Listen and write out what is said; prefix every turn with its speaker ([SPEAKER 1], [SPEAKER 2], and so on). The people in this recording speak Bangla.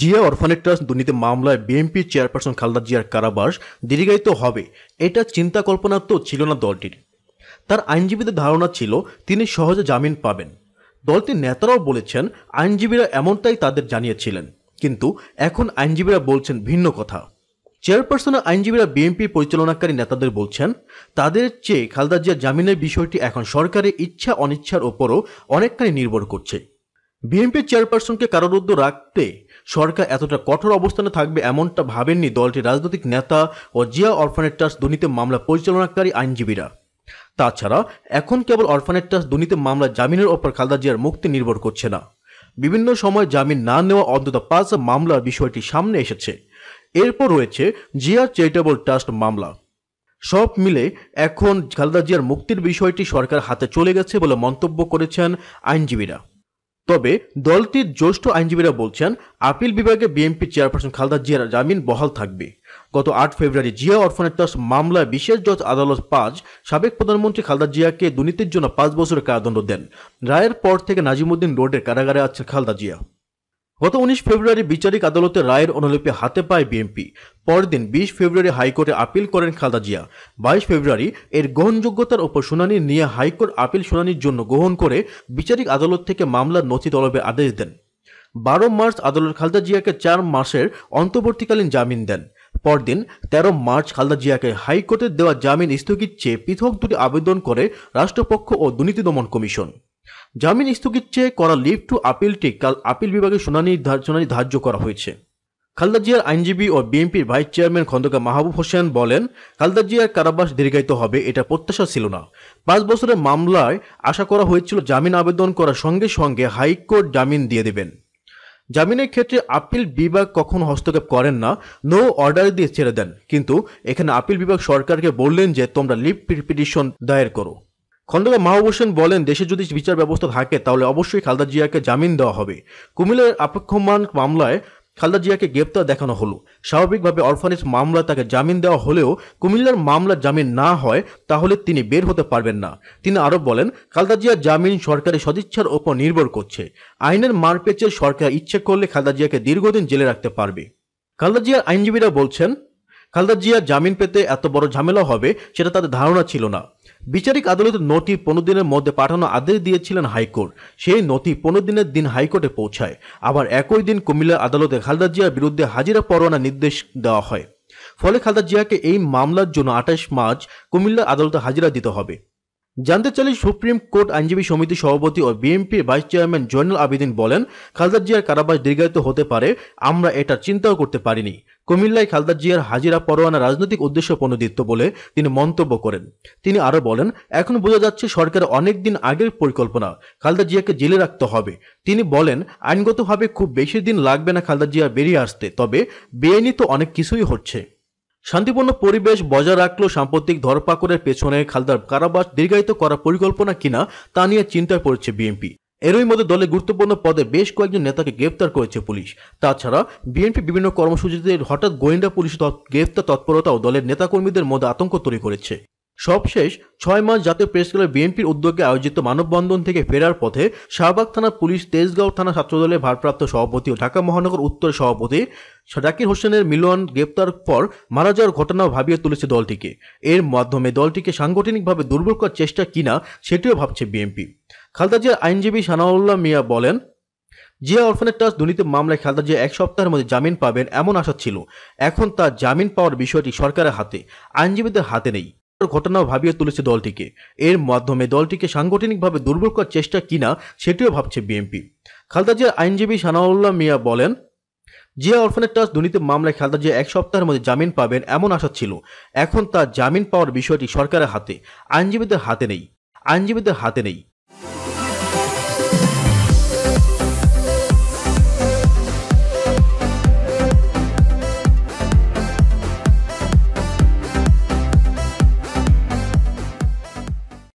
[SPEAKER 1] জিয়া অরফানেট ট্রাস্ট দুর্নীতি মামলায় বিএনপি চেয়ারপারসন খালদা জিয়ার কারাবাস দীর্ঘায়িত হবে এটা চিন্তা কল্পনা তো ছিল না দলটির তার আইনজীবীদের ধারণা ছিল তিনি সহজে জামিন পাবেন দলটির নেতারাও বলেছেন আইনজীবীরা এমনটাই তাদের জানিয়েছিলেন কিন্তু এখন আইনজীবীরা বলছেন ভিন্ন কথা চেয়ারপারসনের আইনজীবীরা বিএনপির পরিচালনাকারী নেতাদের বলছেন তাদের চেয়ে খালদা জিয়া জামিনের বিষয়টি এখন সরকারের ইচ্ছা অনিচ্ছার ওপরও অনেকখানি নির্ভর করছে বিএনপি চেয়ারপারসনকে কারারুদ্ধ রাখতে সরকার এতটা কঠোর অবস্থানে থাকবে এমনটা ভাবেননি দলটির রাজনৈতিক নেতা ও জিয়া অরফানেট ট্রাস্ট দুর্নীতি মামলা পরিচালনাকারী আইনজীবীরা তাছাড়া এখন কেবল অরফানেট ট্রাস্ট দুর্নীতি মামলা জামিনের ওপর খালদা জিয়ার মুক্তি নির্ভর করছে না বিভিন্ন সময় জামিন না নেওয়া অন্তত পাঁচ মামলার বিষয়টি সামনে এসেছে এরপর রয়েছে জিয়া চ্যারিটেবল ট্রাস্ট মামলা সব মিলে এখন খালদা জিয়ার মুক্তির বিষয়টি সরকার হাতে চলে গেছে বলে মন্তব্য করেছেন আইনজীবীরা তবে দলটির জ্যেষ্ঠ আইনজীবীরা বলছেন আপিল বিভাগে বিএনপি চেয়ারপারসন খালদা জিয়ার জামিন বহাল থাকবে গত আট ফেব্রুয়ারি জিয়া অরফানেটাস মামলায় বিশেষ জজ আদালত পাঁচ সাবেক প্রধানমন্ত্রী খালদা জিয়াকে দুর্নীতির জন্য পাঁচ বছরের কারাদণ্ড দেন রায়ের পর থেকে নাজিমুদ্দিন রোডের কারাগারে আছে খালদা জিয়া গত উনিশ ফেব্রুয়ারি বিচারিক আদালতের রায়ের অনুলিপি হাতে পায় বিএনপি পরদিন বিশ ফেব্রুয়ারি হাইকোর্টে আপিল করেন খালদা জিয়া বাইশ ফেব্রুয়ারি এর গ্রহণযোগ্যতার উপর শুনানি নিয়ে হাইকোর্ট আপিল শুনানির জন্য গ্রহণ করে বিচারিক আদালত থেকে মামলার নথি তলবে আদেশ দেন বারো মার্চ আদালত খালদা জিয়াকে চার মাসের অন্তর্বর্তীকালীন জামিন দেন পরদিন তেরো মার্চ খালদা জিয়াকে হাইকোর্টের দেওয়া জামিন স্থগিত চেয়ে পৃথক দুটি আবেদন করে রাষ্ট্রপক্ষ ও দুর্নীতি দমন কমিশন জামিন স্থগিত চেয়ে করা লিভ টু আপিলটি কাল আপিল বিভাগে শুনানি শুনানি ধার্য করা হয়েছে খালদা জিয়ার আইনজীবী ও বিএনপির ভাইস চেয়ারম্যান খন্দকার মাহবুব হোসেন বলেন খালদা জিয়ার কারাবাস দীর্ঘায়িত হবে এটা প্রত্যাশা ছিল না পাঁচ বছরের মামলায় আশা করা হয়েছিল জামিন আবেদন করার সঙ্গে সঙ্গে হাইকোর্ট জামিন দিয়ে দেবেন জামিনের ক্ষেত্রে আপিল বিভাগ কখন হস্তক্ষেপ করেন না নো অর্ডার দিয়ে ছেড়ে দেন কিন্তু এখানে আপিল বিভাগ সরকারকে বললেন যে তোমরা লিভ পিটিশন দায়ের করো খন্দকার মাহবুব হোসেন বলেন দেশে যদি বিচার ব্যবস্থা থাকে তাহলে অবশ্যই খালদা জিয়াকে জামিন দেওয়া হবে কুমিল্লার আপেক্ষমান মামলায় খালদা জিয়াকে গ্রেপ্তার দেখানো হলো স্বাভাবিকভাবে অরফানেজ মামলা তাকে জামিন দেওয়া হলেও কুমিল্লার মামলা জামিন না হয় তাহলে তিনি বের হতে পারবেন না তিনি আরও বলেন খালদা জিয়ার জামিন সরকারের সদিচ্ছার ওপর নির্ভর করছে আইনের মারপেচে সরকার ইচ্ছে করলে খালদা জিয়াকে দীর্ঘদিন জেলে রাখতে পারবে খালদা জিয়ার আইনজীবীরা বলছেন খালদা জিয়া জামিন পেতে এত বড় ঝামেলা হবে সেটা তাদের ধারণা ছিল না বিচারিক আদালতের নথি পনেরো দিনের মধ্যে পাঠানো আদেশ দিয়েছিলেন হাইকোর্ট সেই নথি পনেরো দিনের দিন হাইকোর্টে পৌঁছায় আবার একই দিন কুমিল্লা আদালতে খালদা জিয়ার বিরুদ্ধে হাজিরা পরোয়ানা নির্দেশ দেওয়া হয় ফলে খালদা জিয়াকে এই মামলার জন্য আঠাশ মার্চ কুমিল্লা আদালতে হাজিরা দিতে হবে জানতে চাইলে সুপ্রিম কোর্ট আইনজীবী সমিতি সভাপতি ও বিএনপির ভাইস চেয়ারম্যান জয়নুল আবেদিন বলেন খালদা জিয়ার কারাবাস দীর্ঘায়িত হতে পারে আমরা এটা চিন্তাও করতে পারিনি কুমিল্লায় খালদার জিয়ার হাজিরা পরোয়ানা রাজনৈতিক উদ্দেশ্য প্রণোদিত বলে তিনি মন্তব্য করেন তিনি আরও বলেন এখন বোঝা যাচ্ছে সরকার অনেক দিন আগের পরিকল্পনা খালদা জিয়াকে জেলে রাখতে হবে তিনি বলেন আইনগতভাবে খুব বেশি দিন লাগবে না খালদা জিয়া বেরিয়ে আসতে তবে বেআইনি তো অনেক কিছুই হচ্ছে শান্তিপূর্ণ পরিবেশ বজায় রাখলো সাম্প্রতিক ধরপাকড়ের পেছনে খালদার কারাবাস দীর্ঘায়িত করার পরিকল্পনা কিনা তা নিয়ে চিন্তায় পড়েছে বিএনপি এরই মধ্যে দলের গুরুত্বপূর্ণ পদে বেশ কয়েকজন নেতাকে গ্রেফতার করেছে পুলিশ তাছাড়া বিএনপি বিভিন্ন কর্মসূচিতে হঠাৎ গোয়েন্দা পুলিশ গ্রেফতার তৎপরতাও দলের নেতাকর্মীদের মধ্যে আতঙ্ক তৈরি করেছে সবশেষ ছয় মাস জাতীয় প্রেস ক্লাবে বিএনপির উদ্যোগে আয়োজিত মানববন্ধন থেকে ফেরার পথে শাহবাগ থানা পুলিশ তেজগাঁও থানা ছাত্রদলের ভারপ্রাপ্ত সভাপতি ও ঢাকা মহানগর উত্তর সভাপতি জাকির হোসেনের মিলন গ্রেপ্তার পর মারা যাওয়ার ঘটনাও ভাবিয়ে তুলেছে দলটিকে এর মাধ্যমে দলটিকে সাংগঠনিকভাবে দুর্বল করার চেষ্টা কিনা সেটিও ভাবছে বিএনপি খালদা জিয়ার আইনজীবী সানাউল্লাহ মিয়া বলেন জিয়া অরফানের টাস দুর্নীতি মামলায় খালদা জিয়া এক সপ্তাহের মধ্যে জামিন পাবেন এমন আশা ছিল এখন তার জামিন পাওয়ার বিষয়টি সরকারের হাতে আইনজীবীদের হাতে নেই ঘটনাও ভাবিয়ে তুলেছে দলটিকে এর মাধ্যমে দলটিকে সাংগঠনিকভাবে দুর্বল করার চেষ্টা কিনা সেটিও ভাবছে বিএনপি খালদা জিয়ার আইনজীবী সানাউল্লাহ মিয়া বলেন জিয়া অরফানের ট্রাস্ট দুর্নীতির মামলায় খালদা জিয়া এক সপ্তাহের মধ্যে জামিন পাবেন এমন আশা ছিল এখন তার জামিন পাওয়ার বিষয়টি সরকারের হাতে আইনজীবীদের হাতে নেই আইনজীবীদের হাতে নেই